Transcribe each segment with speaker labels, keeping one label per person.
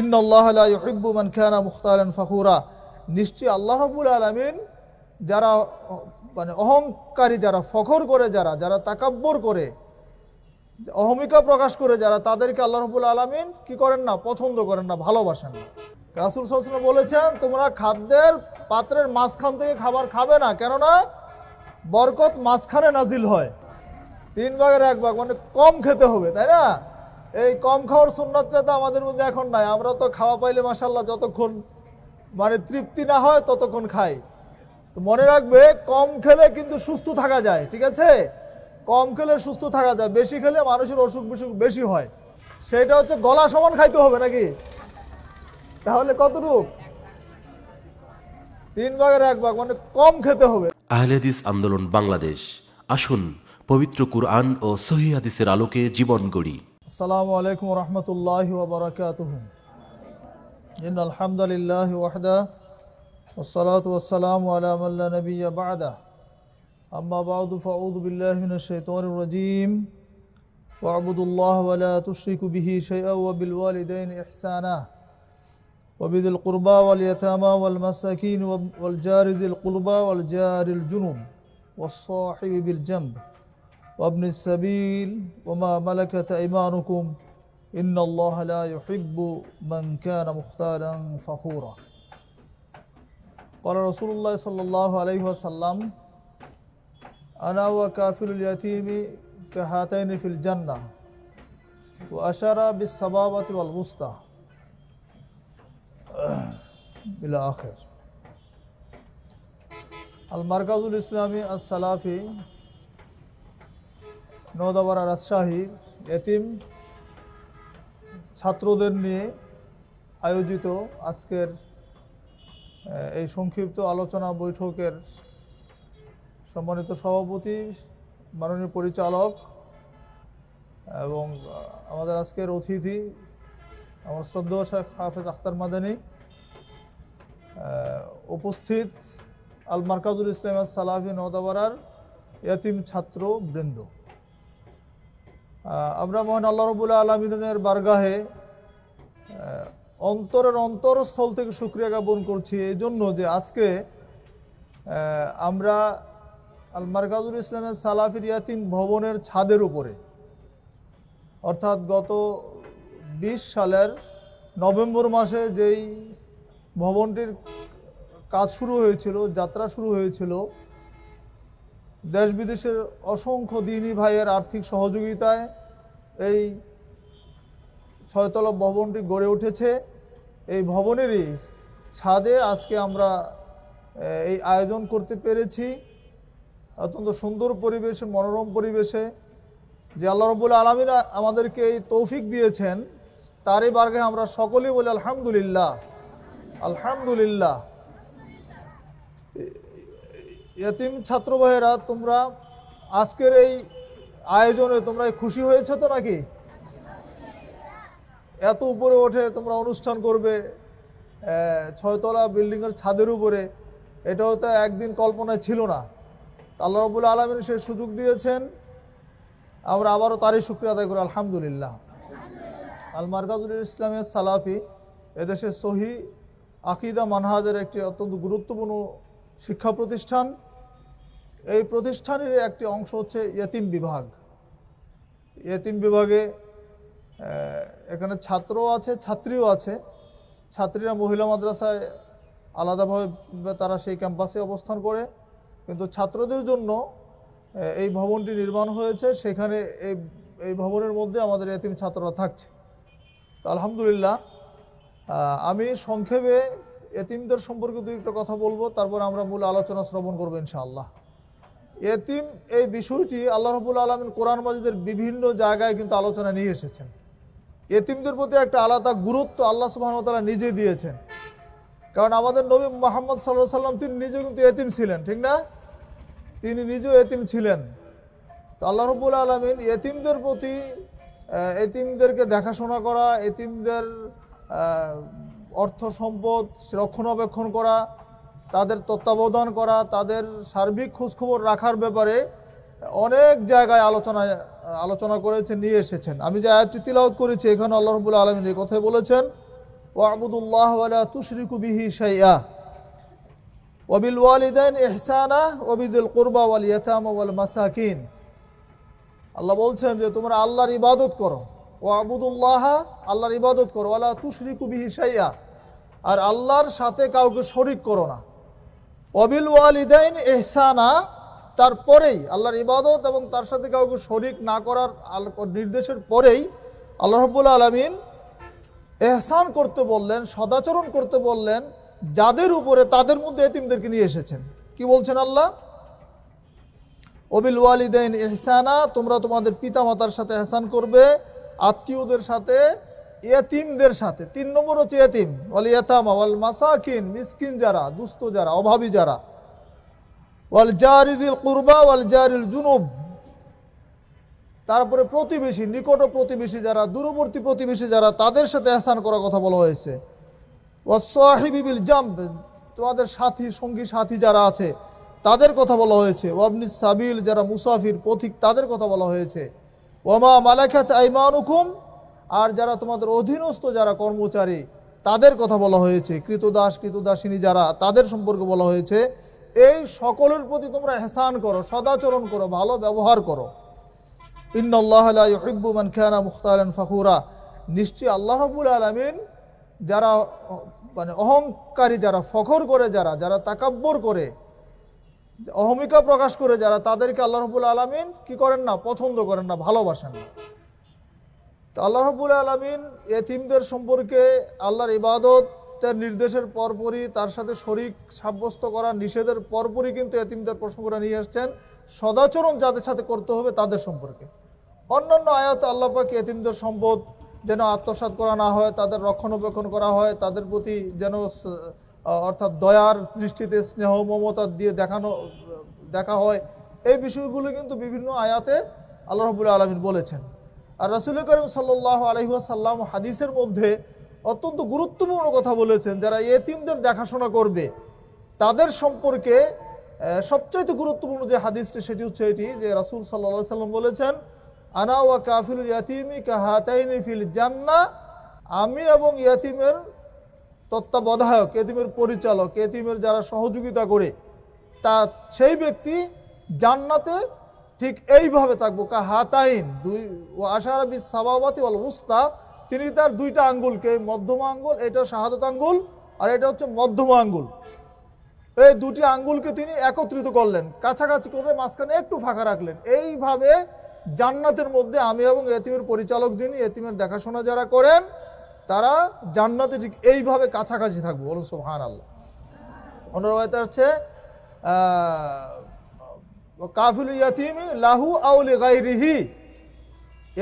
Speaker 1: ইন্নআল্লাহবুমান খানা মুখতালান ফাহুরা নিশ্চয়ই আল্লাহ রবুল আলমিন যারা মানে অহংকারী যারা ফখর করে যারা যারা তাকাব্বর করে অহমিকা প্রকাশ করে যারা তাদেরকে আল্লাহ রবুল আলমিন কি করেন না পছন্দ করেন না ভালোবাসেন না রাসুল সসনা বলেছেন তোমরা খাদ্যের পাত্রের মাঝখান থেকে খাবার খাবে না কেননা বরকত মাঝখানে নাজিল হয় তিন ভাগের এক ভাগ মানে কম খেতে হবে তাই না এই কম খাওয়ার সুন্নাতটা তো আমাদের মধ্যে এখন নাই আমরা তো খাওয়া পাইলে মাসাল্লাহ যতক্ষণ মানে তৃপ্তি না হয় ততক্ষণ খাই তো মনে রাখবে কম খেলে কিন্তু সুস্থ থাকা যায় ঠিক আছে কম খেলে সুস্থ থাকা যায় বেশি খেলে মানুষের অসুখ বিসুখ বেশি হয় সেটা হচ্ছে গলা সমান খাইতে হবে নাকি তাহলে কতটুক তিন ভাগের এক ভাগ মানে কম খেতে হবে আহলেদিস আন্দোলন বাংলাদেশ আসুন পবিত্র কুরআন ও সহিদিসের আলোকে জীবন গড়ি السلام عليكم ورحمة الله وبركاته إن الحمد لله وحده والصلاة والسلام على من لا نبي بعده أما بعد فأعوذ بالله من الشيطان الرجيم واعبدوا الله ولا تشركوا به شيئا وبالوالدين إحسانا وبذي القربى واليتامى والمساكين والجار ذي القربى والجار الجنب والصاحب بالجنب وابن السبيل وما ملكت أيمانكم إن الله لا يحب من كان مختالا فخورا قال رسول الله صلى الله عليه وسلم أنا وكافر اليتيم كهاتين في الجنة وأشار بالصبابة والوسطى إلى آخر المركز الإسلامي السلافي নওদাবাড়া রাজশাহীর এতিম ছাত্রদের নিয়ে আয়োজিত আজকের এই সংক্ষিপ্ত আলোচনা বৈঠকের সম্মানিত সভাপতি মাননীয় পরিচালক এবং আমাদের আজকের অতিথি আমার শ্রদ্ধেয় শেখ হাফেজ আখতার মাদানী উপস্থিত আল মার্কাজুল ইসলাম সালাহিন নদাবারার এতিম ছাত্র বৃন্দ আমরা মহান আল্লাহ রবুল্লাহ আলমিনের বারগাহে অন্তরের অন্তরস্থল থেকে সুক্রিয়া জ্ঞাপন করছি এই জন্য যে আজকে আমরা আল মারকাজুল ইসলামের সালাফির ইয়াতিম ভবনের ছাদের উপরে অর্থাৎ গত ২০ সালের নভেম্বর মাসে যেই ভবনটির কাজ শুরু হয়েছিল যাত্রা শুরু হয়েছিল দেশ বিদেশের অসংখ্য দিনী ভাইয়ের আর্থিক সহযোগিতায় এই ছয়তলা ভবনটি গড়ে উঠেছে এই ভবনেরই ছাদে আজকে আমরা এই আয়োজন করতে পেরেছি অত্যন্ত সুন্দর পরিবেশে মনোরম পরিবেশে যে আল্লাহ রবুল আলমিন আমাদেরকে এই তৌফিক দিয়েছেন তারই বার্গে আমরা সকলেই বলি আলহামদুলিল্লাহ আলহামদুলিল্লাহ ইয়তিম ছাত্র ভাইয়েরা তোমরা আজকের এই আয়োজনে তোমরা খুশি হয়েছে তো নাকি এত উপরে ওঠে তোমরা অনুষ্ঠান করবে ছয়তলা বিল্ডিংয়ের ছাদের উপরে এটাও তো একদিন কল্পনায় ছিল না তাল্লা রবুল আলমিন সে সুযোগ দিয়েছেন আমরা আবারও তারই শুক্রিয়া আদায় করি আলহামদুলিল্লাহ আল মার্কাজুল ইসলামের সালাফি এদেশের সহি আকিদা মানহাজের একটি অত্যন্ত গুরুত্বপূর্ণ শিক্ষা প্রতিষ্ঠান এই প্রতিষ্ঠানের একটি অংশ হচ্ছে ইয়তিম বিভাগ ইয়তিম বিভাগে এখানে ছাত্র আছে ছাত্রীও আছে ছাত্রীরা মহিলা মাদ্রাসায় আলাদাভাবে তারা সেই ক্যাম্পাসে অবস্থান করে কিন্তু ছাত্রদের জন্য এই ভবনটি নির্মাণ হয়েছে সেখানে এই এই ভবনের মধ্যে আমাদের এতিম ছাত্ররা থাকছে আলহামদুলিল্লাহ আমি সংক্ষেপে এতিমদের সম্পর্কে দু একটা কথা বলবো তারপর আমরা মূল আলোচনা শ্রবণ করবো ইনশাআল্লাহ এতিম এই বিষয়টি আল্লাহ রবুল আলমিন কোরআন মাজিদের বিভিন্ন জায়গায় কিন্তু আলোচনা নিয়ে এসেছেন এতিমদের প্রতি একটা আলাদা গুরুত্ব আল্লাহ সুবাহতালা নিজে দিয়েছেন কারণ আমাদের নবী মোহাম্মদ সাল্লাহ সাল্লাম তিনি নিজে কিন্তু এতিম ছিলেন ঠিক না তিনি নিজেও এতিম ছিলেন তো আল্লাহ রবুল আলমিন এতিমদের প্রতি এতিমদেরকে দেখাশোনা করা এতিমদের অর্থ সম্পদ রক্ষণাবেক্ষণ করা তাদের তত্ত্বাবধান করা তাদের সার্বিক খোঁজখবর রাখার ব্যাপারে অনেক জায়গায় আলোচনা আলোচনা করেছেন নিয়ে এসেছেন আমি যে আয়াতটি তিলাওত করেছি এখানে আল্লাহ রবুল্লা আলমিন এই কথায় বলেছেন ওয়াবুদুল্লাহ তুশরিকু বিহি সাইয়া ওবিল ওয়ালিদেন এহসানা ওবিদুল কুরবা ওয়াল ইয়াতাম ওয়াল মাসাকিন আল্লাহ বলছেন যে তোমরা আল্লাহর ইবাদত করো ও আবুদুল্লাহ আল্লাহর ইবাদত করো আল্লাহ তুশরিকু বিহি সাইয়া আর আল্লাহর সাথে কাউকে শরিক করো না অবিল ওয়ালিদাইন এহসানা তারপরেই আল্লাহর ইবাদত এবং তার সাথে কাউকে শরিক না করার নির্দেশের পরেই আল্লাহ রব্বুল আলমিন এহসান করতে বললেন সদাচরণ করতে বললেন যাদের উপরে তাদের মধ্যে এতিমদেরকে নিয়ে এসেছেন কি বলছেন আল্লাহ অবিল ওয়ালিদাইন এহসানা তোমরা তোমাদের পিতামাতার সাথে এহসান করবে আত্মীয়দের সাথে ইয়াতিমদের সাথে তিন নম্বর হচ্ছে এতিম ওয়াল ইয়াতামা ওয়াল মাসাকিন মিসকিন যারা দুস্থ যারা অভাবী যারা ওয়াল জারিদিল কুরবা ওয়াল জারিল জুনুব তারপরে প্রতিবেশী নিকট প্রতিবেশী যারা দূরবর্তী প্রতিবেশী যারা তাদের সাথে আহসান করার কথা বলা হয়েছে ওয়াসাহিবিবিল জাম্প তোমাদের সাথী সঙ্গী সাথী যারা আছে তাদের কথা বলা হয়েছে ওয়াবনি সাবিল যারা মুসাফির পথিক তাদের কথা বলা হয়েছে ওমা মালাকাত আইমানুকুম আর যারা তোমাদের অধীনস্থ যারা কর্মচারী তাদের কথা বলা হয়েছে কৃতদাস কৃতদাসিনী যারা তাদের সম্পর্কে বলা হয়েছে এই সকলের প্রতি তোমরা হেসান করো সদাচরণ করো ভালো ব্যবহার করো ইন্নআল্লাহবুমান খেয়ানা মুখতালান ফাকুরা নিশ্চয়ই আল্লাহ রবুল আলমিন যারা মানে অহংকারী যারা ফখর করে যারা যারা তাকাব্বর করে অহমিকা প্রকাশ করে যারা তাদেরকে আল্লাহ রবুল আলমিন কি করেন না পছন্দ করেন না ভালোবাসেন না তো আল্লাহ রবুল আলমিন এতিমদের সম্পর্কে আল্লাহর ইবাদত তার নির্দেশের পরপরই তার সাথে শরিক সাব্যস্ত করা নিষেধের পরপরই কিন্তু এতিমদের প্রসঙ্গটা নিয়ে আসছেন সদাচরণ যাদের সাথে করতে হবে তাদের সম্পর্কে অন্যান্য আয়াত আল্লাপাকে এতিমদের সম্পদ যেন আত্মসাত করা না হয় তাদের রক্ষণাবেক্ষণ করা হয় তাদের প্রতি যেন অর্থাৎ দয়ার দৃষ্টিতে স্নেহ মমতা দিয়ে দেখানো দেখা হয় এই বিষয়গুলো কিন্তু বিভিন্ন আয়াতে আল্লাহ রবুল্লা আলমিন বলেছেন আর রসুল করিম সাল্লাহ আলহিহাসাল্লাম হাদিসের মধ্যে অত্যন্ত গুরুত্বপূর্ণ কথা বলেছেন যারা এতিমদের দেখাশোনা করবে তাদের সম্পর্কে সবচাইতে গুরুত্বপূর্ণ যে হাদিসটি সেটি হচ্ছে এটি যে রাসুল সাল্লা সাল্লাম বলেছেন আনা ওয়া কাফিল ইয়াতিমি কাহাতাইনি ফিল জান্না আমি এবং ইয়াতিমের তত্ত্বাবধায়ক এতিমের পরিচালক এতিমের যারা সহযোগিতা করে তা সেই ব্যক্তি জান্নাতে ঠিক এইভাবে থাকবো কা হাতাইন দুই ও আশা রবি সাবাবাতি বল উস্তা তিনি তার দুইটা আঙ্গুলকে মধ্যম আঙ্গুল এটা শাহাদত আঙ্গুল আর এটা হচ্ছে মধ্যম আঙ্গুল এই দুটি আঙ্গুলকে তিনি একত্রিত করলেন কাছাকাছি করে মাঝখানে একটু ফাঁকা রাখলেন এইভাবে জান্নাতের মধ্যে আমি এবং এতিমের পরিচালক যিনি এতিমের দেখাশোনা যারা করেন তারা জান্নাতে ঠিক এইভাবে কাছাকাছি থাকবো বলুন সোহান আল্লাহ অনুরবায়তে আছে কাফিল ইয়তিম লাহু আউলি গাইরিহি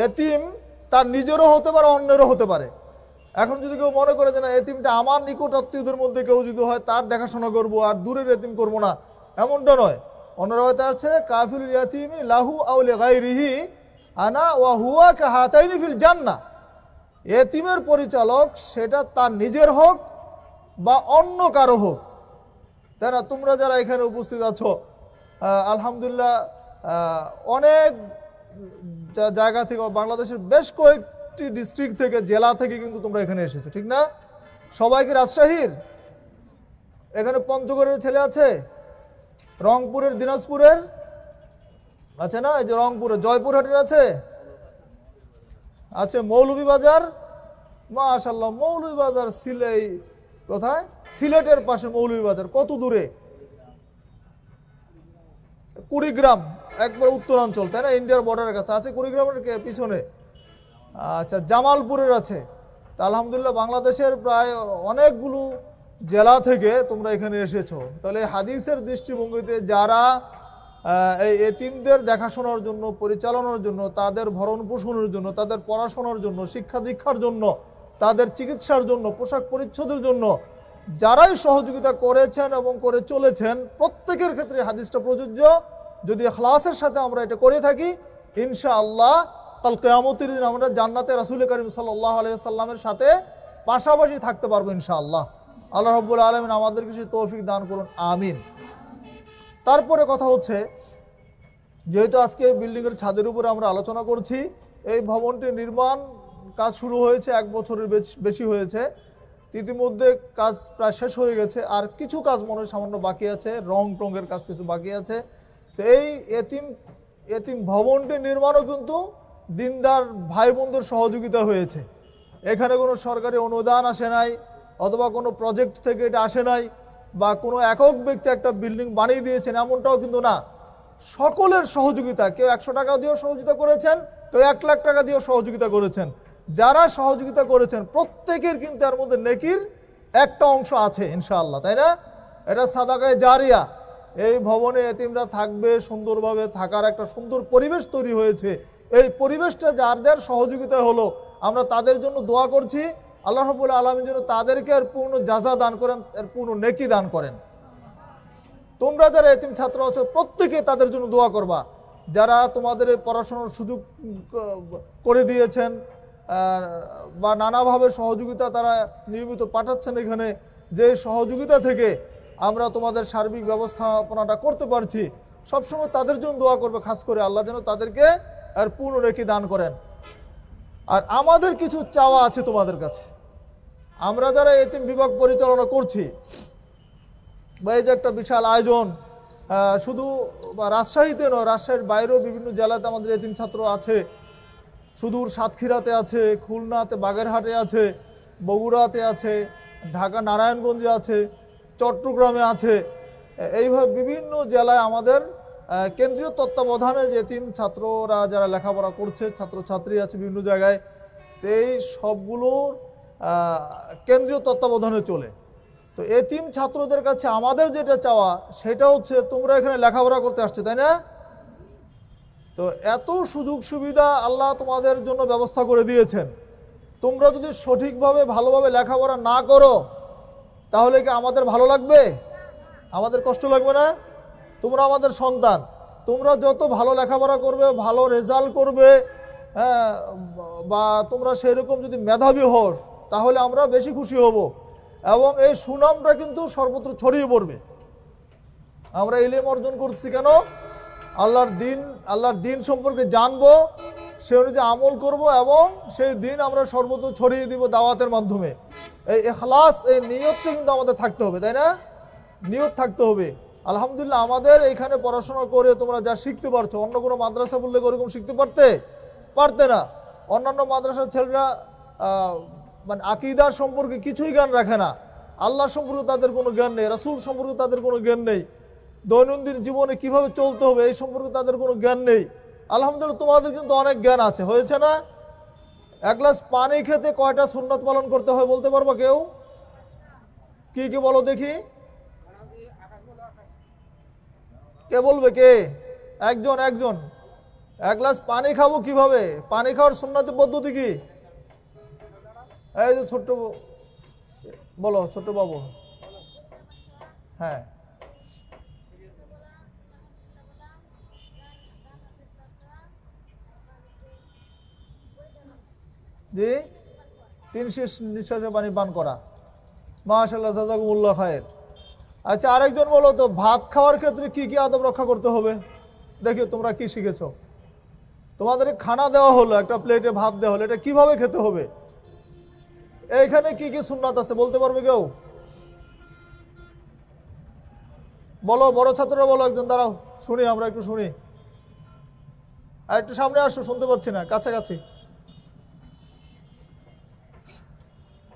Speaker 1: এতিম তার নিজেরও হতে পারে অন্যেরও হতে পারে এখন যদি কেউ মনে করে যে না এতিমটা আমার নিকট আত্মীয়দের মধ্যে কেউ যদি হয় তার দেখাশোনা করব আর দূরের এতিম করব না এমনটা নয় অন্যরা হয়তো আছে কাফিল ইয়াতিম লাহু আউলে গাইরিহি আনা ওয়া হুয়া কে হাতাইনি ফিল না এতিমের পরিচালক সেটা তার নিজের হোক বা অন্য কারো হোক তাই না তোমরা যারা এখানে উপস্থিত আছো আলহামদুলিল্লাহ অনেক জায়গা থেকে বাংলাদেশের বেশ কয়েকটি ডিস্ট্রিক্ট থেকে জেলা থেকে কিন্তু তোমরা এখানে এসেছো ঠিক না সবাইকে রাজশাহীর এখানে পঞ্চগড়ের ছেলে আছে রংপুরের দিনাজপুরের আছে না এই যে রংপুরের জয়পুরহাটের আছে আছে মৌলভীবাজার মাশাল্লাহ মৌলভীবাজার সিলেই কোথায় সিলেটের পাশে মৌলভীবাজার কত দূরে কুড়িগ্রাম একবার উত্তরাঞ্চল তাই না ইন্ডিয়ার বর্ডারের কাছে আছে কুড়িগ্রামের পিছনে আচ্ছা জামালপুরের আছে তা আলহামদুলিল্লাহ বাংলাদেশের প্রায় অনেকগুলো জেলা থেকে তোমরা এখানে এসেছো তাহলে হাদিসের দৃষ্টিভঙ্গিতে যারা এই এতিমদের দেখাশোনার জন্য পরিচালনার জন্য তাদের ভরণ পোষণের জন্য তাদের পড়াশোনার জন্য শিক্ষা দীক্ষার জন্য তাদের চিকিৎসার জন্য পোশাক পরিচ্ছদের জন্য যারাই সহযোগিতা করেছেন এবং করে চলেছেন প্রত্যেকের ক্ষেত্রে হাদিসটা প্রযোজ্য যদি এখলাসের সাথে আমরা এটা করে থাকি ইনশা আল্লাহ কাল কেয়ামতির দিন আমরা জান্নাতে রাসুল করিম সাল্লাহ আলাইসাল্লামের সাথে পাশাপাশি থাকতে পারবো ইনশা আল্লাহ আল্লাহ রব্বুল আলমিন আমাদের কিছু তৌফিক দান করুন আমিন তারপরে কথা হচ্ছে যেহেতু আজকে বিল্ডিংয়ের ছাদের উপরে আমরা আলোচনা করছি এই ভবনটি নির্মাণ কাজ শুরু হয়েছে এক বছরের বেশি হয়েছে ইতিমধ্যে কাজ প্রায় শেষ হয়ে গেছে আর কিছু কাজ মনে সামান্য বাকি আছে রং টঙ্গের কাজ কিছু বাকি আছে তো এই এতিম এতিম ভবনটি নির্মাণও কিন্তু দিনদার ভাই বোনদের সহযোগিতা হয়েছে এখানে কোনো সরকারি অনুদান আসে নাই অথবা কোনো প্রজেক্ট থেকে এটা আসে নাই বা কোনো একক ব্যক্তি একটা বিল্ডিং বানিয়ে দিয়েছেন এমনটাও কিন্তু না সকলের সহযোগিতা কেউ একশো টাকা দিয়েও সহযোগিতা করেছেন কেউ এক লাখ টাকা দিয়েও সহযোগিতা করেছেন যারা সহযোগিতা করেছেন প্রত্যেকের কিন্তু এর মধ্যে নেকির একটা অংশ আছে ইনশাআল্লাহ তাই না এটা সাদাকায় জারিয়া এই ভবনে এতিমরা থাকবে সুন্দরভাবে থাকার একটা সুন্দর পরিবেশ তৈরি হয়েছে এই পরিবেশটা যার যার সহযোগিতা হলো আমরা তাদের জন্য দোয়া করছি আল্লাহ রবুল আলমীর জন্য তাদেরকে আর পূর্ণ যাজা দান করেন এর পূর্ণ নেকি দান করেন তোমরা যারা এতিম ছাত্র আছো প্রত্যেকে তাদের জন্য দোয়া করবা যারা তোমাদের পড়াশোনার সুযোগ করে দিয়েছেন বা নানাভাবে সহযোগিতা তারা নিয়মিত পাঠাচ্ছেন এখানে যে সহযোগিতা থেকে আমরা তোমাদের সার্বিক ব্যবস্থাপনাটা করতে পারছি সবসময় তাদের জন্য দোয়া করবে খাস করে আল্লাহ যেন তাদেরকে আর পুনরেকি দান করেন আর আমাদের কিছু চাওয়া আছে তোমাদের কাছে আমরা যারা এতিম বিভাগ পরিচালনা করছি বা এই যে একটা বিশাল আয়োজন শুধু রাজশাহীতে নয় রাজশাহীর বাইরেও বিভিন্ন জেলাতে আমাদের এতিম ছাত্র আছে সুদূর সাতক্ষীরাতে আছে খুলনাতে বাগেরহাটে আছে বগুড়াতে আছে ঢাকা নারায়ণগঞ্জে আছে চট্টগ্রামে আছে এইভাবে বিভিন্ন জেলায় আমাদের কেন্দ্রীয় তত্ত্বাবধানে যে তিন ছাত্ররা যারা লেখাপড়া করছে ছাত্রছাত্রী আছে বিভিন্ন জায়গায় এই সবগুলোর কেন্দ্রীয় তত্ত্বাবধানে চলে তো এতিম ছাত্রদের কাছে আমাদের যেটা চাওয়া সেটা হচ্ছে তোমরা এখানে লেখাপড়া করতে আসছো তাই না তো এত সুযোগ সুবিধা আল্লাহ তোমাদের জন্য ব্যবস্থা করে দিয়েছেন তোমরা যদি সঠিকভাবে ভালোভাবে লেখাপড়া না করো তাহলে কি আমাদের ভালো লাগবে আমাদের কষ্ট লাগবে না তোমরা আমাদের সন্তান তোমরা যত ভালো লেখাপড়া করবে ভালো রেজাল্ট করবে হ্যাঁ বা তোমরা সেরকম যদি মেধাবী হও তাহলে আমরা বেশি খুশি হব এবং এই সুনামটা কিন্তু সর্বত্র ছড়িয়ে পড়বে আমরা ইলেম অর্জন করছি কেন আল্লাহর দিন আল্লাহর দিন সম্পর্কে জানবো সে অনুযায়ী আমল করব এবং সেই দিন আমরা সর্বত ছড়িয়ে দিব দাওয়াতের মাধ্যমে এই এখলাস এই নিয়তটা কিন্তু আমাদের থাকতে হবে তাই না নিয়ত থাকতে হবে আলহামদুলিল্লাহ আমাদের এইখানে পড়াশোনা করে তোমরা যা শিখতে পারছো অন্য কোনো মাদ্রাসা বললে ওরকম শিখতে পারতে পারতে না অন্যান্য মাদ্রাসার ছেলেরা মানে আকিদা সম্পর্কে কিছুই জ্ঞান রাখে না আল্লাহ সম্পর্কে তাদের কোনো জ্ঞান নেই রাসুল সম্পর্কে তাদের কোনো জ্ঞান নেই দৈনন্দিন জীবনে কিভাবে চলতে হবে এই সম্পর্কে তাদের কোনো জ্ঞান নেই আলহামদুলিল্লাহ তোমাদের কিন্তু অনেক জ্ঞান আছে হয়েছে না এক গ্লাস পানি খেতে কয়টা সুন্নত পালন করতে হয় বলতে পারবো কেউ কি কি বলো দেখি কে বলবে কে একজন একজন এক গ্লাস পানি খাবো কিভাবে পানি খাওয়ার সুন্নতি পদ্ধতি কি এই যে ছোট্ট বলো ছোট্ট বাবু হ্যাঁ যে তিন শেষ নিঃশ্বাসে পানি পান করা মাশাল্লাহ সাজাকুমুল্লাহ খায়ের আচ্ছা আরেকজন বলো তো ভাত খাওয়ার ক্ষেত্রে কি কি আদব রক্ষা করতে হবে দেখি তোমরা কি শিখেছ তোমাদের খানা দেওয়া হলো একটা প্লেটে ভাত দেওয়া হলো এটা কিভাবে খেতে হবে এইখানে কি কি সুন্নাত আছে বলতে পারবে কেউ বলো বড় ছাত্ররা বলো একজন দাঁড়াও শুনি আমরা একটু শুনি আর একটু সামনে আসো শুনতে পাচ্ছি না কাছাকাছি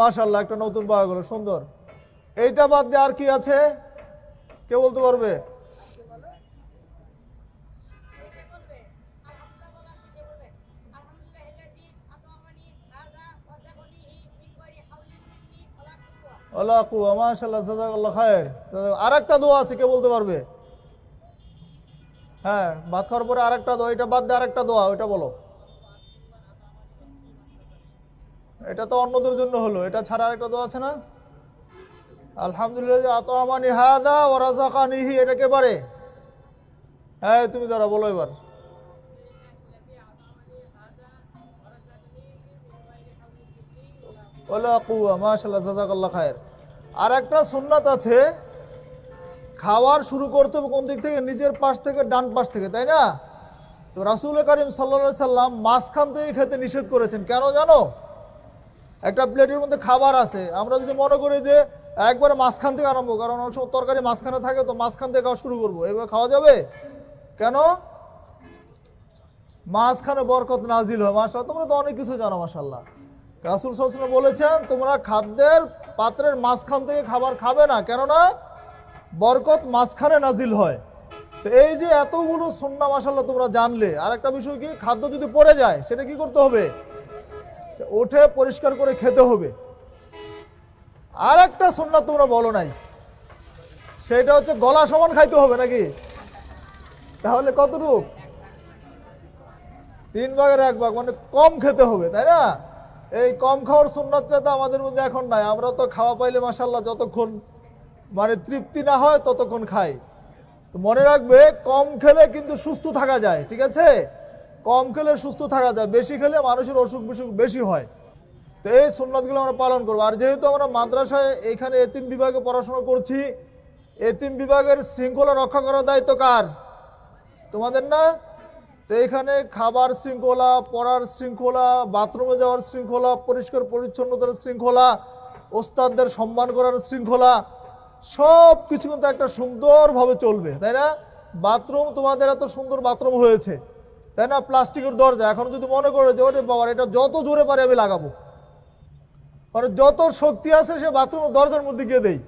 Speaker 1: মাশাল্লাহ একটা নতুন পাওয়া গেল সুন্দর এইটা বাদ দিয়ে আর কি আছে কে বলতে পারবে আল্লাহ কুয়া মাশাল্লাহ সাজাকাল্লাহ আর একটা দোয়া আছে কে বলতে পারবে হ্যাঁ ভাত খাওয়ার পরে আরেকটা দোয়া এটা বাদ দিয়ে আরেকটা দোয়া ওইটা বলো এটা তো অন্যদের জন্য হলো এটা ছাড়া একটা তো আছে না আলহামদুলিল্লাহ আত ও এটাকে পারে হ্যাঁ তুমি দাঁড়া বলো এবার খায়ের আর একটা সুন্নাত আছে খাওয়ার শুরু করতে হবে কোন দিক থেকে নিজের পাশ থেকে ডান পাশ থেকে তাই না তো রাসুল করিম সাল্লা সাল্লাম মাঝখান থেকে খেতে নিষেধ করেছেন কেন জানো একটা প্লেটের মধ্যে খাবার আছে আমরা যদি মনে করি যে একবারে মাঝখান থেকে আরম্ভ কারণ অনেক সময় তরকারি মাঝখানে থাকে তো মাঝখান থেকে খাওয়া শুরু করবো এবার খাওয়া যাবে কেন মাঝখানে বরকত নাজিল হয় মাসাল তোমরা তো অনেক কিছু জানো মাসাল্লাহ রাসুল সাল্লাম বলেছেন তোমরা খাদ্যের পাত্রের মাঝখান থেকে খাবার খাবে না কেননা বরকত মাঝখানে নাজিল হয় তো এই যে এতগুলো সন্না মাসাল্লাহ তোমরা জানলে আর একটা বিষয় কি খাদ্য যদি পড়ে যায় সেটা কি করতে হবে উঠে পরিষ্কার করে খেতে হবে আর একটা সন্না তোমরা বলো নাই সেটা হচ্ছে গলা সমান খাইতে হবে নাকি তাহলে কতটুক তিন ভাগের এক ভাগ মানে কম খেতে হবে তাই না এই কম খাওয়ার সুন্নাতটা তো আমাদের মধ্যে এখন নাই আমরা তো খাওয়া পাইলে মাসাল্লাহ যতক্ষণ মানে তৃপ্তি না হয় ততক্ষণ খাই তো মনে রাখবে কম খেলে কিন্তু সুস্থ থাকা যায় ঠিক আছে কম খেলে সুস্থ থাকা যায় বেশি খেলে মানুষের অসুখ বিসুখ বেশি হয় তো এই সুন্নাতগুলো আমরা পালন করবো আর যেহেতু আমরা মাদ্রাসায় এখানে এতিম বিভাগে পড়াশোনা করছি এতিম বিভাগের শৃঙ্খলা রক্ষা করার দায়িত্ব কার তোমাদের না তো এখানে খাবার শৃঙ্খলা পড়ার শৃঙ্খলা বাথরুমে যাওয়ার শৃঙ্খলা পরিষ্কার পরিচ্ছন্নতার শৃঙ্খলা ওস্তাদদের সম্মান করার শৃঙ্খলা সব কিছু কিন্তু একটা সুন্দরভাবে চলবে তাই না বাথরুম তোমাদের এত সুন্দর বাথরুম হয়েছে তাই না প্লাস্টিকের দরজা এখন যদি মনে করে যে ওরে বাবার এটা যত জোরে পারে আমি লাগাবো মানে যত শক্তি আছে সে বাথরুমের দরজার মধ্যে গিয়ে দেই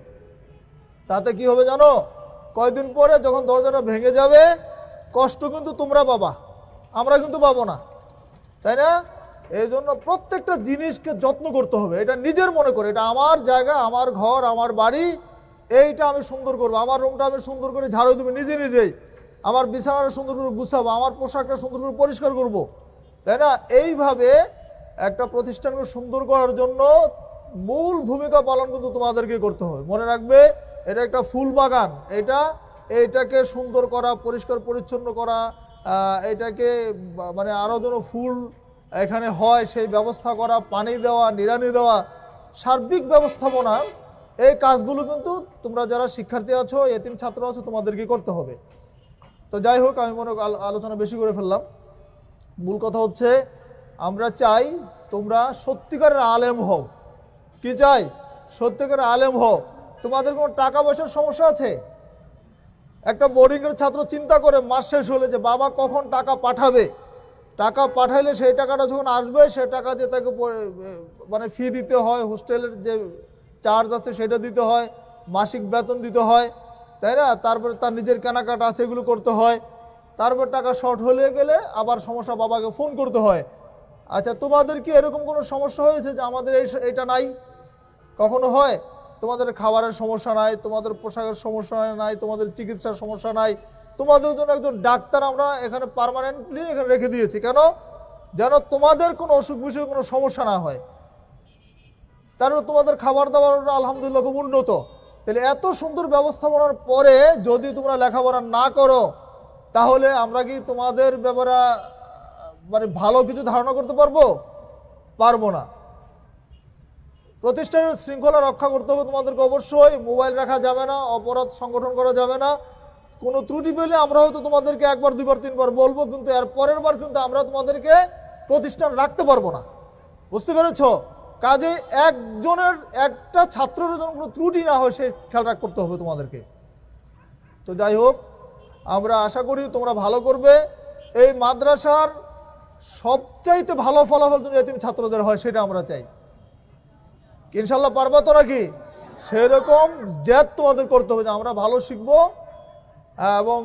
Speaker 1: তাতে কি হবে জানো কয়দিন পরে যখন দরজাটা ভেঙে যাবে কষ্ট কিন্তু তোমরা পাবা আমরা কিন্তু পাবো না তাই না এই জন্য প্রত্যেকটা জিনিসকে যত্ন করতে হবে এটা নিজের মনে করে এটা আমার জায়গা আমার ঘর আমার বাড়ি এইটা আমি সুন্দর করবো আমার রুমটা আমি সুন্দর করে ঝাড়ু দেবো নিজে নিজেই আমার বিছানাটা সুন্দর করে গুছাবো আমার পোশাকটা সুন্দর করে পরিষ্কার করব। তাই না এইভাবে একটা প্রতিষ্ঠানকে সুন্দর করার জন্য মূল ভূমিকা পালন কিন্তু তোমাদেরকে করতে হবে মনে রাখবে এটা একটা ফুল বাগান এটা এটাকে সুন্দর করা পরিষ্কার পরিচ্ছন্ন করা এটাকে মানে আরও যেন ফুল এখানে হয় সেই ব্যবস্থা করা পানি দেওয়া নিরানি দেওয়া সার্বিক ব্যবস্থাপনা এই কাজগুলো কিন্তু তোমরা যারা শিক্ষার্থী আছো এতিম ছাত্র আছো তোমাদেরকে করতে হবে তো যাই হোক আমি মনে আলোচনা বেশি করে ফেললাম মূল কথা হচ্ছে আমরা চাই তোমরা সত্যিকারের আলেম হও কি চাই সত্যিকারের আলেম হও তোমাদের কোনো টাকা পয়সার সমস্যা আছে একটা বোর্ডিংয়ের ছাত্র চিন্তা করে মাস শেষ হলে যে বাবা কখন টাকা পাঠাবে টাকা পাঠাইলে সেই টাকাটা যখন আসবে সে টাকা দিয়ে তাকে মানে ফি দিতে হয় হোস্টেলের যে চার্জ আছে সেটা দিতে হয় মাসিক বেতন দিতে হয় তাই না তারপরে তার নিজের কেনাকাটা আছে এগুলো করতে হয় তারপর টাকা শর্ট হয়ে গেলে আবার সমস্যা বাবাকে ফোন করতে হয় আচ্ছা তোমাদের কি এরকম কোনো সমস্যা হয়েছে যে আমাদের এই এটা নাই কখনো হয় তোমাদের খাবারের সমস্যা নাই তোমাদের পোশাকের সমস্যা নাই তোমাদের চিকিৎসার সমস্যা নাই তোমাদের জন্য একজন ডাক্তার আমরা এখানে পারমানেন্টলি এখানে রেখে দিয়েছি কেন যেন তোমাদের কোনো অসুখ বিসুখ কোনো সমস্যা না হয় তারপর তোমাদের খাবার দাবার আলহামদুলিল্লাহ খুব উন্নত তাহলে এত সুন্দর ব্যবস্থাপনার পরে যদি তোমরা লেখাপড়া না করো তাহলে আমরা কি তোমাদের ব্যাপারে মানে ভালো কিছু ধারণা করতে পারবো পারবো না প্রতিষ্ঠানের শৃঙ্খলা রক্ষা করতে হবে তোমাদেরকে অবশ্যই মোবাইল রাখা যাবে না অপরাধ সংগঠন করা যাবে না কোনো ত্রুটি পেলে আমরা হয়তো তোমাদেরকে একবার দুবার তিনবার বলবো কিন্তু এর পরের বার কিন্তু আমরা তোমাদেরকে প্রতিষ্ঠান রাখতে পারবো না বুঝতে পেরেছো কাজে একজনের একটা ছাত্রের জন্য কোনো ত্রুটি না হয় সে খেয়াল করতে হবে তোমাদেরকে তো যাই হোক আমরা আশা করি তোমরা ভালো করবে এই মাদ্রাসার সবচাইতে ভালো ফলাফল যদি এতিম ছাত্রদের হয় সেটা আমরা চাই ইনশাল্লাহ পারবা তো নাকি সেরকম জেদ তোমাদের করতে হবে যে আমরা ভালো শিখবো এবং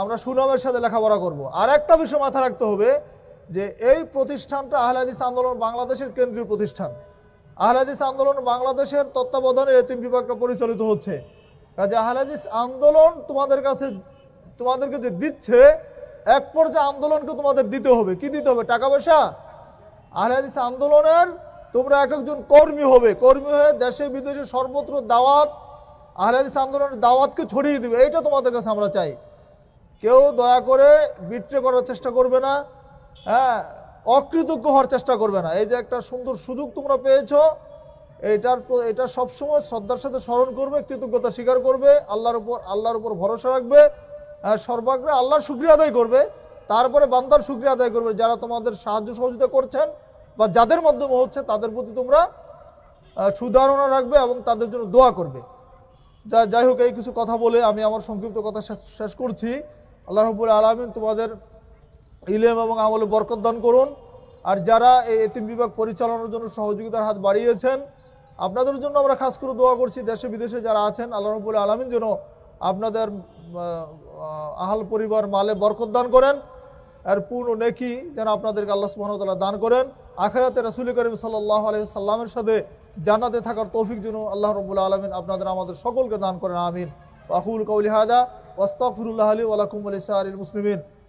Speaker 1: আমরা সুনামের সাথে লেখাপড়া করব। আর একটা বিষয় মাথা রাখতে হবে যে এই প্রতিষ্ঠানটা আহলাদিস আন্দোলন বাংলাদেশের কেন্দ্রীয় প্রতিষ্ঠান আহলাদিস আন্দোলন বাংলাদেশের তত্ত্বাবধানে এতিম বিভাগটা পরিচালিত হচ্ছে কাজে আহলাদিস আন্দোলন তোমাদের কাছে তোমাদেরকে যে দিচ্ছে এক পর্যায়ে আন্দোলনকে তোমাদের দিতে হবে কি দিতে হবে টাকা পয়সা আহলাদিস আন্দোলনের তোমরা এক একজন কর্মী হবে কর্মী হয়ে দেশে বিদেশে সর্বত্র দাওয়াত আহলাদিস আন্দোলনের দাওয়াতকে ছড়িয়ে দিবে এটা তোমাদের কাছে আমরা চাই কেউ দয়া করে বিট্রে করার চেষ্টা করবে না হ্যাঁ অকৃতজ্ঞ হওয়ার চেষ্টা করবে না এই যে একটা সুন্দর সুযোগ তোমরা পেয়েছ এটার এটা সবসময় শ্রদ্ধার সাথে স্মরণ করবে কৃতজ্ঞতা স্বীকার করবে আল্লাহর উপর আল্লাহর উপর ভরসা রাখবে হ্যাঁ, সর্বাগ্রে আল্লাহর সুক্রিয়া আদায় করবে তারপরে বান্দার সুক্রিয়া আদায় করবে যারা তোমাদের সাহায্য সহযোগিতা করছেন বা যাদের মাধ্যমে হচ্ছে তাদের প্রতি তোমরা সুধারণা রাখবে এবং তাদের জন্য দোয়া করবে যা যাই হোক এই কিছু কথা বলে আমি আমার সংক্ষিপ্ত কথা শেষ করছি আল্লাহ রবুল আলমিন তোমাদের ইলেম এবং আমলে বরকত দান করুন আর যারা এই এতিম বিভাগ পরিচালনার জন্য সহযোগিতার হাত বাড়িয়েছেন আপনাদের জন্য আমরা খাস করে দোয়া করছি দেশে বিদেশে যারা আছেন আল্লাহ রবুল আলমিন যেন আপনাদের আহাল পরিবার মালে বরকত দান করেন আর পূর্ণ নেকি যেন আপনাদেরকে আল্লাহ সুহামতাল্লাহ দান করেন আখেরাতে রাসুল করিম সাল্লাহ সাল্লামের সাথে জানাতে থাকার তৌফিক যেন আল্লাহ রবুল আলমিন আপনাদের আমাদের সকলকে দান করেন আমিন আকুল কৌলি হাদা ওয়াস্তাফিরুল্লাহ আলী ওয়ালাকুম আলী মুসলিমিন